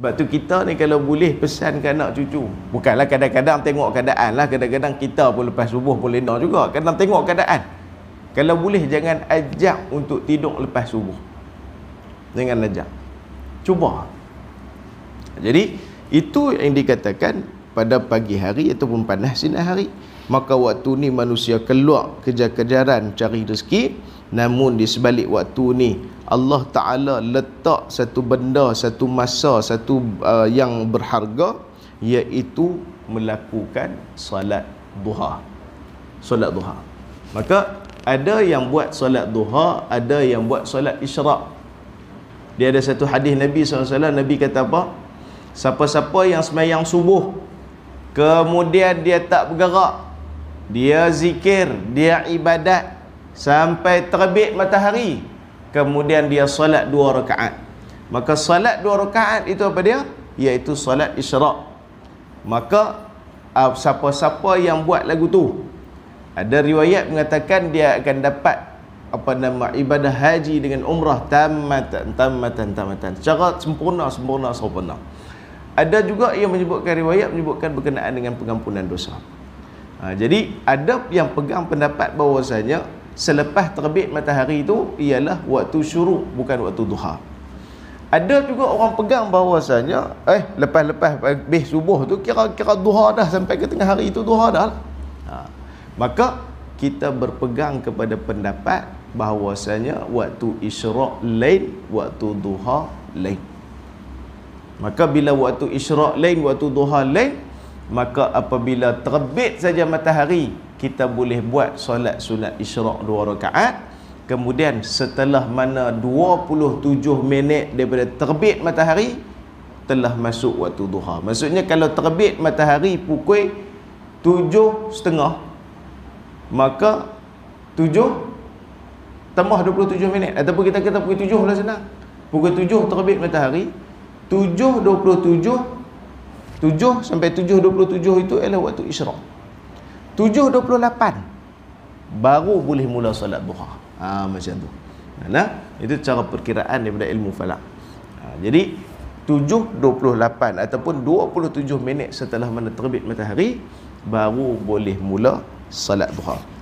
Sebab tu kita ni kalau boleh pesan pesankan anak cucu. Bukanlah kadang-kadang tengok keadaan lah. Kadang-kadang kita pun lepas subuh pun lena juga. Kadang tengok keadaan. Kalau boleh jangan ajak untuk tidur lepas subuh. Jangan ajak. Cuba. Jadi itu yang dikatakan pada pagi hari ataupun panas sinar hari maka waktu ni manusia keluar kejar-kejaran cari rezeki namun di sebalik waktu ni Allah Taala letak satu benda satu masa satu uh, yang berharga iaitu melakukan salat duha Salat duha maka ada yang buat salat duha ada yang buat salat isyrak dia ada satu hadis Nabi SAW Nabi kata apa siapa-siapa yang semayang subuh Kemudian dia tak bergerak Dia zikir Dia ibadat Sampai terbit matahari Kemudian dia solat dua rakaat Maka solat dua rakaat itu apa dia? Iaitu solat isyarak Maka ah, Siapa-siapa yang buat lagu tu Ada riwayat mengatakan Dia akan dapat apa nama ibadah haji dengan umrah tamat, tamat, tamat, tamat, secara sempurna sempurna sempurna ada juga yang menyebutkan riwayat menyebutkan berkenaan dengan pengampunan dosa ha, jadi ada yang pegang pendapat bahawasanya selepas terbit matahari itu ialah waktu syuruk bukan waktu duha ada juga orang pegang bahawasanya eh lepas-lepas habis subuh tu kira-kira duha dah sampai ke tengah hari itu duha dah ha. maka kita berpegang kepada pendapat bahawasanya waktu isyrak lain waktu duha lain Maka bila waktu isyrak lain, waktu duha lain Maka apabila terbit saja matahari Kita boleh buat solat sunat isyrak dua rakaat Kemudian setelah mana 27 minit daripada terbit matahari Telah masuk waktu duha Maksudnya kalau terbit matahari pukul 7.30 Maka 7 Temah 27 minit Ataupun kita kata pukul 7 lah sana, Pukul 7 terbit matahari tujuh sampai tujuh dua puluh tujuh itu ialah waktu isyrak lapan, baru boleh mula salat duha ha, macam tu nah, itu cara perkiraan daripada ilmu falak ha, jadi lapan ataupun dua puluh tujuh minit setelah mana terbit matahari baru boleh mula salat duha